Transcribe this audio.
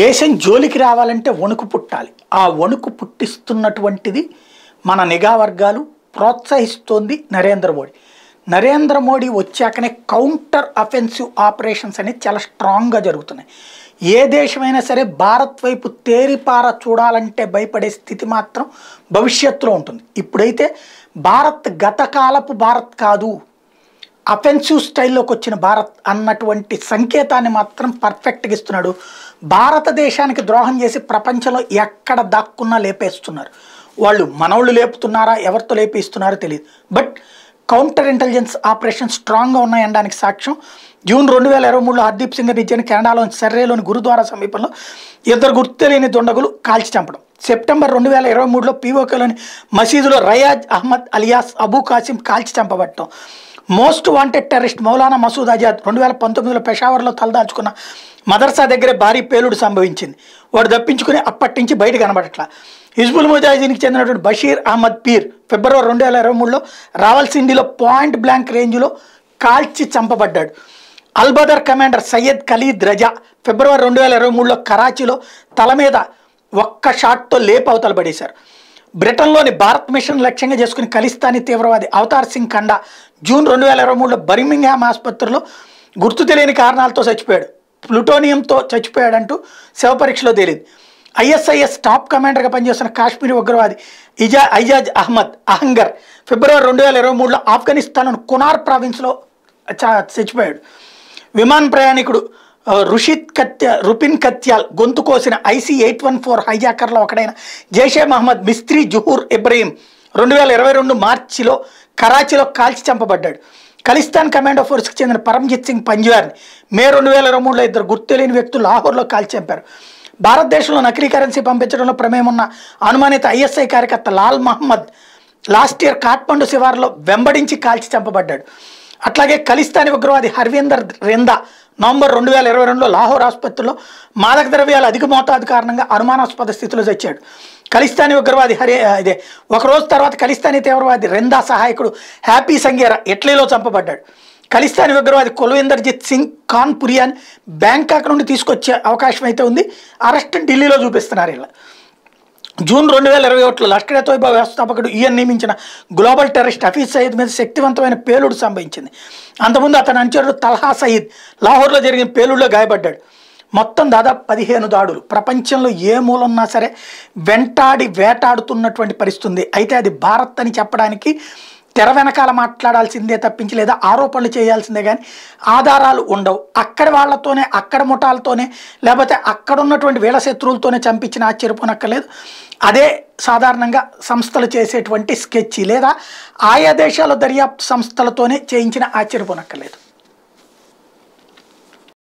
దేశం జోలికి రావాలంటే వణుకు పుట్టాలి ఆ వణుకు పుట్టిస్తున్నటువంటిది మన నిఘా వర్గాలు ప్రోత్సహిస్తోంది నరేంద్ర మోడీ నరేంద్ర మోడీ వచ్చాకనే కౌంటర్ అఫెన్సివ్ ఆపరేషన్స్ అనేది చాలా స్ట్రాంగ్గా జరుగుతున్నాయి ఏ దేశమైనా సరే భారత్ వైపు తేరిపార చూడాలంటే భయపడే స్థితి మాత్రం భవిష్యత్తులో ఉంటుంది ఇప్పుడైతే భారత్ గతకాలపు భారత్ కాదు అఫెన్సివ్ స్టైల్లోకి వచ్చిన భారత్ అన్నటువంటి సంకేతాన్ని మాత్రం పర్ఫెక్ట్గా ఇస్తున్నాడు భారతదేశానికి ద్రోహం చేసి ప్రపంచంలో ఎక్కడ దాక్కున్నా లేపేస్తున్నారు వాళ్ళు మనవాళ్ళు లేపుతున్నారా ఎవరితో లేపిస్తున్నారో తెలియదు బట్ కౌంటర్ ఇంటెలిజెన్స్ ఆపరేషన్ స్ట్రాంగ్గా ఉన్నాయనడానికి సాక్ష్యం జూన్ రెండు వేల ఇరవై మూడులో హర్దీప్ సింగ్ నిత్యాన్ని కెనడాలోని సర్రేలోని గురుద్వారా సమీపంలో ఇద్దరు గుర్తులేని దుండగులు కాల్చి చంపడం సెప్టెంబర్ రెండు వేల ఇరవై మూడులో పీఓకేలోని మసీదులో రయాజ్ అహ్మద్ అలియాస్ అబూ కాసిం కాల్చి చంపబడటం most wanted terrorist Maulana Masood Azad రెండు వేల పంతొమ్మిదిలో పెషావర్లో తలదాల్చుకున్న మదర్సా దగ్గరే భారీ పేలుడు సంభవించింది వాడు తప్పించుకుని అప్పటి నుంచి బయట కనబడట్లా హిజ్బుల్ ముజాహిదీన్కి చెందినటువంటి బషీర్ అహ్మద్ పీర్ ఫిబ్రవరి రెండు వేల ఇరవై మూడులో రావల్సిండిలో పాయింట్ బ్లాంక్ రేంజ్లో కాల్చి చంపబడ్డాడు అల్బదర్ కమాండర్ సయ్యద్ ఖలీద్ రజా ఫిబ్రవరి రెండు వేల ఇరవై మూడులో కరాచీలో తల మీద ఒక్క షాట్తో లేపు అవతల పడేశారు బ్రిటన్లోని భారత్ మిషన్ లక్ష్యంగా చేసుకుని ఖలిస్తానీ తీవ్రవాది అవతార్ సింగ్ ఖండా జూన్ రెండు వేల ఇరవై మూడులో బర్మింగ్హామ్ ఆసుపత్రిలో గుర్తు తెలియని కారణాలతో చచ్చిపోయాడు ప్లూటోనియంతో చచ్చిపోయాడంటూ శవ పరీక్షలో తేలింది ఐఎస్ఐఎస్ టాప్ కమాండర్గా పనిచేస్తున్న కాశ్మీరీ ఉగ్రవాది ఇజా ఐజాజ్ అహ్మద్ అహంగర్ ఫిబ్రవరి రెండు వేల ఇరవై మూడులో ఆఫ్ఘనిస్తాన్ కునార్ ప్రావిన్స్లో చచ్చిపోయాడు విమాన ప్రయాణికుడు రుషిద్ కత్య రుపిన్ కత్యాల్ గొంతు కోసిన ఐసీ ఎయిట్ వన్ ఫోర్ హైజాకర్లో ఒకడైన జైషే మహమ్మద్ మిస్త్రీ జుహూర్ ఇబ్రహీం రెండు వేల ఇరవై రెండు మార్చిలో కరాచీలో కాల్చి చంపబడ్డాడు ఖలిస్తాన్ కమాండో ఫోర్స్కి చెందిన పరమ్జిత్ సింగ్ పంజ్వార్ని మే రెండు వేల ఇరవై మూడులో ఇద్దరు గుర్తు తెలియని వ్యక్తులు లాహోర్లో కాల్చి చంపారు భారతదేశంలో నకిలీ కరెన్సీ పంపించడంలో ప్రమేయం ఉన్న అనుమానిత ఐఎస్ఐ కార్యకర్త లాల్ మహమ్మద్ లాస్ట్ ఇయర్ కాఠ్మండు శివార్లో వెంబడించి కాల్చి చంపబడ్డాడు అట్లాగే ఖలిస్తానీ ఉగ్రవాది హర్వీందర్ రిందా నవంబర్ రెండు వేల ఇరవై రెండులో లాహోర్ ఆసుపత్రిలో మాదక ద్రవ్యాల అధిక మోతాదు కారణంగా అనుమానాస్పద స్థితిలో తెచ్చాడు ఖలిస్తానీ ఉగ్రవాది హరే ఇదే ఒకరోజు తర్వాత ఖలిస్తానీ తీవ్రవాది రెందా సహాయకుడు హ్యాపీ సంగేరా ఇటలీలో చంపబడ్డాడు ఖలిస్తానీ ఉగ్రవాది కుల్వీందర్జిత్ సింగ్ ఖాన్ పురియాన్ బ్యాంకాక్ నుండి తీసుకొచ్చే అవకాశం అయితే ఉంది అరెస్ట్ ఢిల్లీలో చూపిస్తున్నారు ఇలా జూన్ రెండు వేల ఇరవై ఒకటిలో లష్కర్ తోయిబా వ్యవస్థాపకుడు ఈయన్ నియమించిన గ్లోబల్ టెర్రరిస్ట్ హఫీజ్ సయీద్ మీద శక్తివంతమైన పేలుడు సంభవించింది అంతకుముందు అతని అనుచరుడు తల్హా సయీద్ లాహోర్లో జరిగిన పేలుడులో గాయపడ్డాడు మొత్తం దాదాపు పదిహేను దాడులు ప్రపంచంలో ఏ మూలన్నా సరే వెంటాడి వేటాడుతున్నటువంటి పరిస్థితుంది అయితే అది భారత్ అని చెప్పడానికి తెర వెనకాల మాట్లాడాల్సిందే తప్పించి లేదా ఆరోపణలు చేయాల్సిందే కానీ ఆధారాలు ఉండవు అక్కడ వాళ్ళతోనే అక్కడ ముఠాలతోనే లేకపోతే అక్కడ ఉన్నటువంటి వీళ్ళ శత్రువులతోనే చంపించిన ఆశ్చర్యపోనక్కర్లేదు అదే సాధారణంగా సంస్థలు చేసేటువంటి స్కెచ్ లేదా ఆయా దేశాల దర్యాప్తు సంస్థలతోనే చేయించిన ఆశ్చర్యపోనక్కర్లేదు